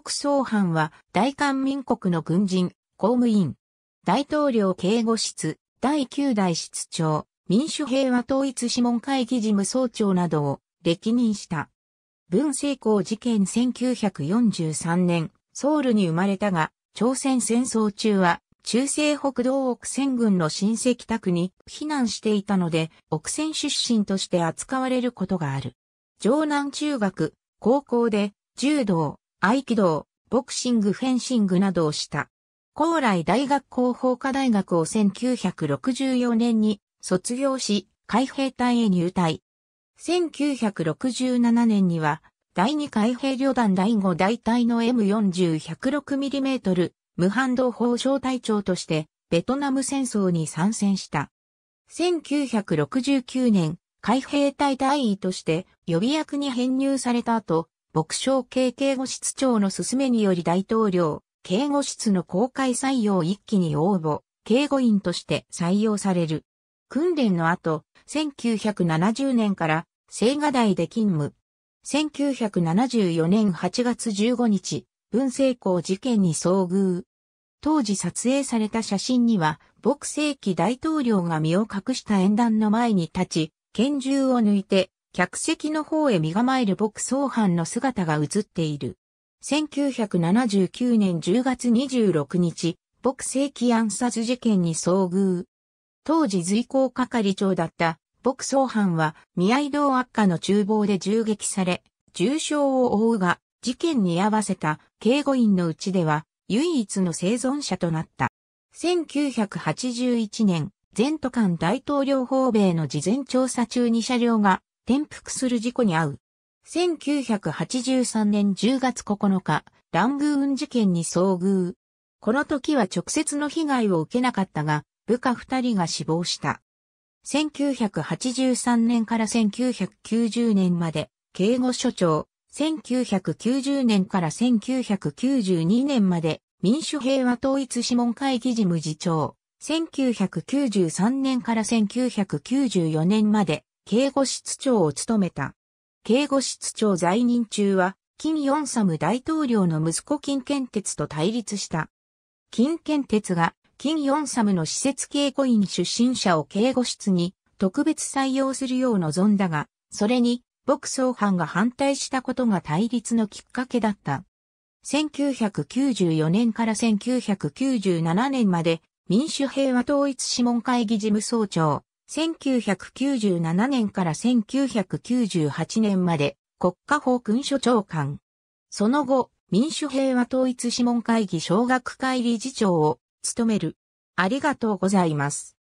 朴総藩は大韓民国の軍人、公務員、大統領警護室、第9代室長、民主平和統一諮問会議事務総長などを歴任した。文成功事件1943年、ソウルに生まれたが、朝鮮戦争中は、中西北道奥戦軍の親戚宅に避難していたので、奥泉出身として扱われることがある。城南中学、高校で、柔道、合気道、ボクシングフェンシングなどをした。高麗大学広報科大学を1964年に卒業し、海兵隊へ入隊。1967年には、第2海兵旅団第5大隊の M40-106mm 無反動砲小隊長として、ベトナム戦争に参戦した。1969年、海兵隊隊員として予備役に編入された後、牧将系警護室長の勧めにより大統領、警護室の公開採用一期に応募、警護員として採用される。訓練の後、1970年から青瓦台で勤務。1974年8月15日、文政校事件に遭遇。当時撮影された写真には、牧世紀大統領が身を隠した演壇の前に立ち、拳銃を抜いて客席の方へ身構える牧草藩の姿が映っている。1979年10月26日、牧正規暗殺事件に遭遇。当時随行係長だった牧草藩は見合堂悪化の厨房で銃撃され、重傷を負うが、事件に合わせた警護員のうちでは唯一の生存者となった。1981年、前途官大統領訪米の事前調査中に車両が転覆する事故に遭う。1983年10月9日、ラングーン事件に遭遇。この時は直接の被害を受けなかったが、部下二人が死亡した。1983年から1990年まで、警護所長。1990年から1992年まで、民主平和統一諮問会議事務次長。1993年から1994年まで、警護室長を務めた。警護室長在任中は、金ヨンサム大統領の息子金建鉄と対立した。金建鉄が金ヨンサムの施設警護員出身者を警護室に特別採用するよう望んだが、それに、牧草班が反対したことが対立のきっかけだった。1994年から1997年まで民主平和統一諮問会議事務総長、1997年から1998年まで国家法勲書長官。その後、民主平和統一諮問会議小学会理事長を務める。ありがとうございます。